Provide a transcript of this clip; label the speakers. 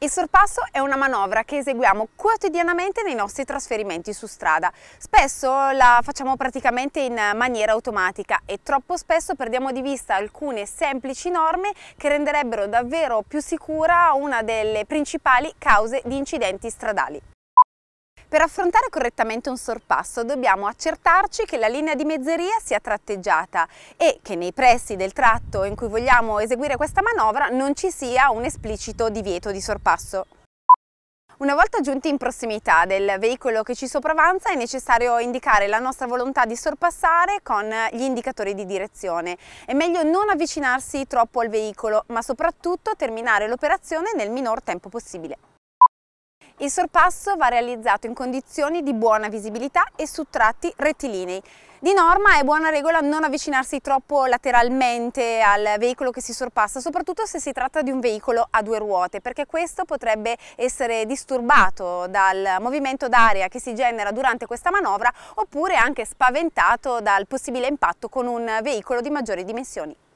Speaker 1: Il sorpasso è una manovra che eseguiamo quotidianamente nei nostri trasferimenti su strada. Spesso la facciamo praticamente in maniera automatica e troppo spesso perdiamo di vista alcune semplici norme che renderebbero davvero più sicura una delle principali cause di incidenti stradali. Per affrontare correttamente un sorpasso dobbiamo accertarci che la linea di mezzeria sia tratteggiata e che nei pressi del tratto in cui vogliamo eseguire questa manovra non ci sia un esplicito divieto di sorpasso. Una volta giunti in prossimità del veicolo che ci sopravanza è necessario indicare la nostra volontà di sorpassare con gli indicatori di direzione. È meglio non avvicinarsi troppo al veicolo ma soprattutto terminare l'operazione nel minor tempo possibile. Il sorpasso va realizzato in condizioni di buona visibilità e su tratti rettilinei. Di norma è buona regola non avvicinarsi troppo lateralmente al veicolo che si sorpassa, soprattutto se si tratta di un veicolo a due ruote, perché questo potrebbe essere disturbato dal movimento d'aria che si genera durante questa manovra oppure anche spaventato dal possibile impatto con un veicolo di maggiori dimensioni.